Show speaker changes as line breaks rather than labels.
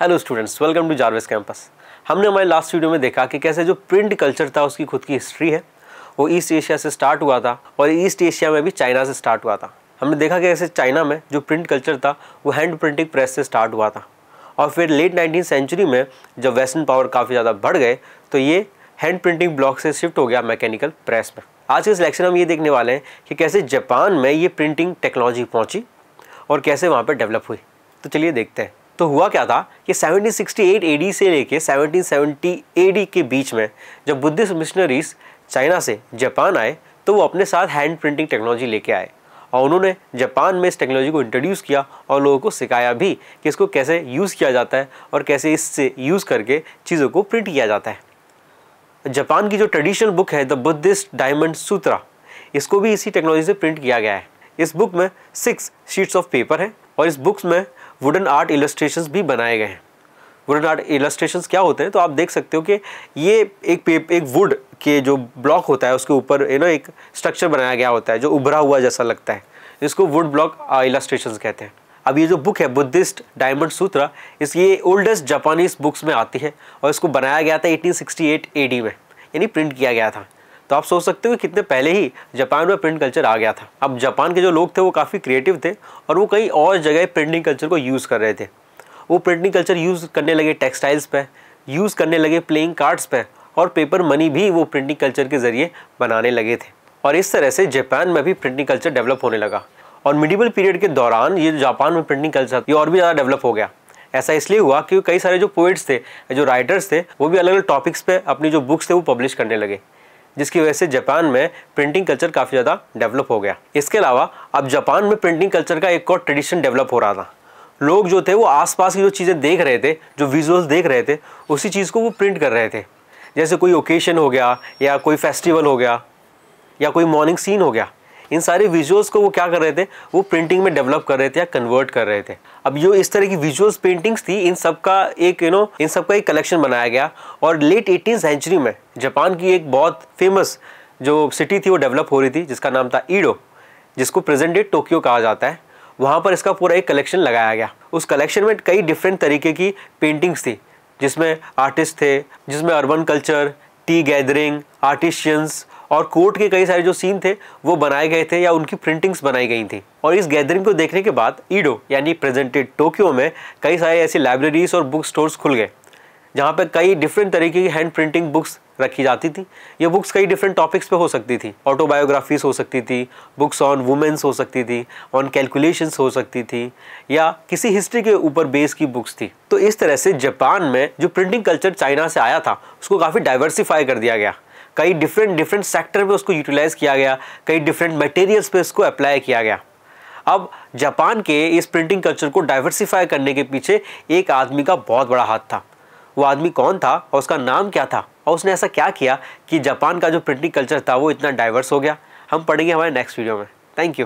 hello students welcome to Jarvis campus हमने हमारे last video में देखा कि कैसे जो प्रिंट कल्चर था उसकी खुद की हिस्ट्री है वो ईस्ट एशिया से स्टार्ट हुआ था और ईस्ट एशिया में भी चाइना से स्टार्ट हुआ था हमने देखा कि कैसे चाइना में जो प्रिंट कल्चर था वो हैंड प्रिंटिंग प्रेस से स्टार्ट हुआ था और फिर लेट नाइनटीन सेंचुरी में जब वेस्टर्न पावर काफ़ी ज़्यादा बढ़ गए तो ये हैंड प्रिंटिंग ब्लॉक से शिफ्ट हो गया मैकेनिकल प्रेस में आज के इस लेक्चर हम ये देखने वाले हैं कि कैसे जापान में ये प्रिंटिंग टेक्नोलॉजी पहुँची और कैसे वहाँ पर डेवलप हुई तो चलिए देखते हैं तो हुआ क्या था कि 1768 एडी से लेके 1770 एडी के बीच में जब बुद्धिस्ट मिशनरीज चाइना से जापान आए तो वो अपने साथ हैंड प्रिंटिंग टेक्नोलॉजी लेके आए और उन्होंने जापान में इस टेक्नोलॉजी को इंट्रोड्यूस किया और लोगों को सिखाया भी कि इसको कैसे यूज़ किया जाता है और कैसे इससे यूज़ करके चीज़ों को प्रिंट किया जाता है जापान की जो ट्रेडिशनल बुक है द बुद्धिस्ट डायमंड सूत्रा इसको भी इसी टेक्नोलॉजी से प्रिंट किया गया है इस बुक में सिक्स शीट्स ऑफ पेपर हैं और इस बुक्स में वुडन आर्ट इलस्ट्रेशंस भी बनाए गए हैं वुडन आर्ट इलस्ट्रेशंस क्या होते हैं तो आप देख सकते हो कि ये एक पेप एक वुड के जो ब्लॉक होता है उसके ऊपर यू नो एक स्ट्रक्चर बनाया गया होता है जो उभरा हुआ जैसा लगता है इसको वुड ब्लॉक इलस्ट्रेशंस कहते हैं अब ये जो बुक है बुद्धिस्ट डायमंड सूत्रा इस ये ओल्डेस्ट जापानीज बुक्स में आती है और इसको बनाया गया था 1868 एडी में यानी प्रिंट किया गया था तो आप सोच सकते हो कि कितने पहले ही जापान में प्रिंट कल्चर आ गया था अब जापान के जो लोग थे वो काफ़ी क्रिएटिव थे और वो कई और जगह प्रिंटिंग कल्चर को यूज़ कर रहे थे वो प्रिंटिंग कल्चर यूज़ करने लगे टेक्सटाइल्स पर यूज़ करने लगे प्लेइंग कार्ड्स पर और पेपर मनी भी वो प्रिंटिंग कल्चर के ज़रिए बनाने लगे थे और इस तरह से जापान में भी प्रिंटिंग कल्चर डेवलप होने लगा और मिडिवल पीरियड के दौरान ये जापान में प्रिंटिंग कल्चर ये और भी ज़्यादा डेवलप हो गया ऐसा इसलिए हुआ क्योंकि कई सारे जो पोइट्स थे जो राइटर्स थे वो भी अलग अलग टॉपिक्स पे अपनी जो बुक्स थे वो पब्लिश करने लगे जिसकी वजह से जापान में प्रिंटिंग कल्चर काफ़ी ज़्यादा डेवलप हो गया इसके अलावा अब जापान में प्रिंटिंग कल्चर का एक और ट्रेडिशन डेवलप हो रहा था लोग जो थे वो आसपास की जो चीज़ें देख रहे थे जो विजुअल्स देख रहे थे उसी चीज़ को वो प्रिंट कर रहे थे जैसे कोई ओकेशन हो गया या कोई फेस्टिवल हो गया या कोई मॉर्निंग सीन हो गया इन सारे विजुअल्स को वो क्या कर रहे थे वो प्रिंटिंग में डेवलप कर रहे थे या कन्वर्ट कर रहे थे अब ये इस तरह की विजुअल्स पेंटिंग्स थी इन सब का एक यू you नो know, इन सब का एक कलेक्शन बनाया गया और लेट एटीन सेंचुरी में जापान की एक बहुत फेमस जो सिटी थी वो डेवलप हो रही थी जिसका नाम था ईडो जिसको प्रेजेंट डेट टोक्यो कहा जाता है वहाँ पर इसका पूरा एक कलेक्शन लगाया गया उस कलेक्शन में कई डिफरेंट तरीके की पेंटिंग्स थी जिसमें आर्टिस्ट थे जिसमें urban culture tea gathering artisans और कोर्ट के कई सारे जो सीन थे वो बनाए गए थे या उनकी प्रिंटिंग्स बनाई गई थी और इस गैदरिंग को देखने के बाद ईडो यानी प्रेजेंटेड टोक्यो में कई सारे ऐसी लाइब्रेरीज और बुक स्टोर्स खुल गए जहाँ पर कई डिफरेंट तरीके की हैंड प्रिंटिंग बुक्स रखी जाती थी ये बुक्स कई डिफरेंट टॉपिक्स पे हो सकती थी ऑटोबायोग्राफीज हो सकती थी बुक्स ऑन वुमेंस हो सकती थी ऑन कैलकुलेशंस हो सकती थी या किसी हिस्ट्री के ऊपर बेस की बुक्स थी तो इस तरह से जापान में जो प्रिंटिंग कल्चर चाइना से आया था उसको काफ़ी डाइवर्सिफाई कर दिया गया कई डिफरेंट डिफरेंट सेक्टर में उसको यूटिलाइज़ किया गया कई डिफरेंट मटेरियल्स पे इसको अप्लाई किया गया अब जापान के इस प्रिंटिंग कल्चर को डाइवर्सिफाई करने के पीछे एक आदमी का बहुत बड़ा हाथ था वो आदमी कौन था और उसका नाम क्या था और उसने ऐसा क्या किया कि जापान का जो प्रिंटिंग कल्चर था वो इतना डाइवर्स हो गया हम पढ़ेंगे हमारे नेक्स्ट वीडियो में थैंक यू